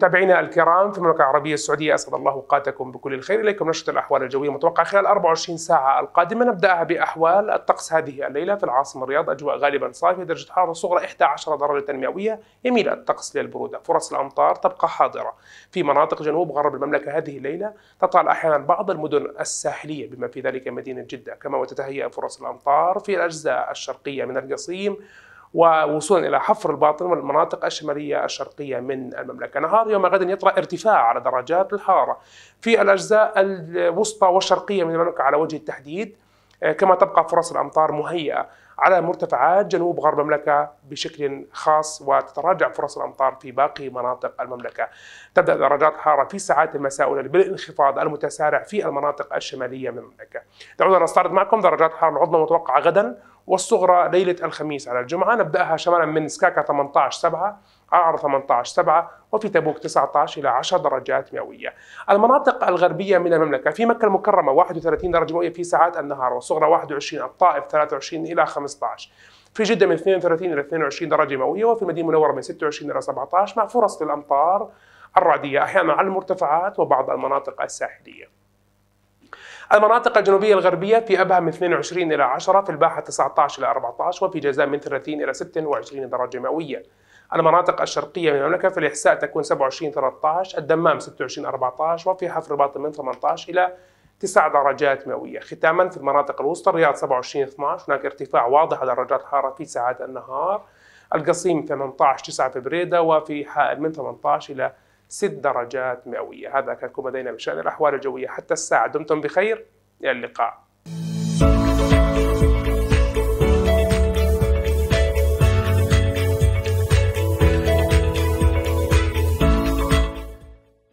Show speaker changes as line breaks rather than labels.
متابعينا الكرام في المملكه العربيه السعوديه اسعد الله اوقاتكم بكل الخير اليكم نشره الاحوال الجويه المتوقعه خلال 24 ساعه القادمه نبداها باحوال الطقس هذه الليله في العاصمه الرياض اجواء غالبا صافيه درجه حراره صغرى 11 درجه مئويه يميل الطقس للبروده فرص الامطار تبقى حاضره في مناطق جنوب غرب المملكه هذه الليله تطال احيانا بعض المدن الساحليه بما في ذلك مدينه جده كما وتتهيأ فرص الامطار في الاجزاء الشرقيه من القصيم ووصولا الى حفر الباطن والمناطق الشماليه الشرقيه من المملكه. نهار يوم غد يطرا ارتفاع على درجات الحراره في الاجزاء الوسطى والشرقيه من المملكه على وجه التحديد آه، كما تبقى فرص الامطار مهيئه على مرتفعات جنوب غرب المملكة بشكل خاص وتتراجع فرص الأمطار في باقي مناطق المملكة تبدأ درجات الحرارة في ساعات المساء بالانخفاض المتسارع في المناطق الشمالية من المملكة دعونا نستعرض معكم درجات الحرارة العظمى المتوقعة غدا والصغرى ليلة الخميس على الجمعة نبدأها شمالا من سكاكا 18 7 أعر 18 7 وفي تبوك 19 إلى 10 درجات مئوية المناطق الغربية من المملكة في مكة المكرمة 31 درجة مئوية في ساعات النهار والصغرى 21 الطائف 23 إلى 15 15 في جدة من 32 إلى 22 درجة مئوية وفي المدينة المنورة من 26 إلى 17 مع فرص للأمطار الرعدية أحيانا على المرتفعات وبعض المناطق الساحلية المناطق الجنوبية الغربية في أبها من 22 إلى 10 في الباحة 19 إلى 14 وفي جازان من 30 إلى 26 درجة مئوية المناطق الشرقية من المملكة في الإحساء تكون 27 13 الدمام 26 14 وفي حفر باطن من 18 إلى تسع درجات مئوية ختاما في المناطق الوسطى الرياض 27 12 هناك ارتفاع واضح على درجات الحرارة في ساعات النهار القصيم 18 9 في بريدة وفي حائل من 18 إلى 6 درجات مئوية هذا كان لدينا بشأن الأحوال الجوية حتى الساعة دمتم بخير إلى اللقاء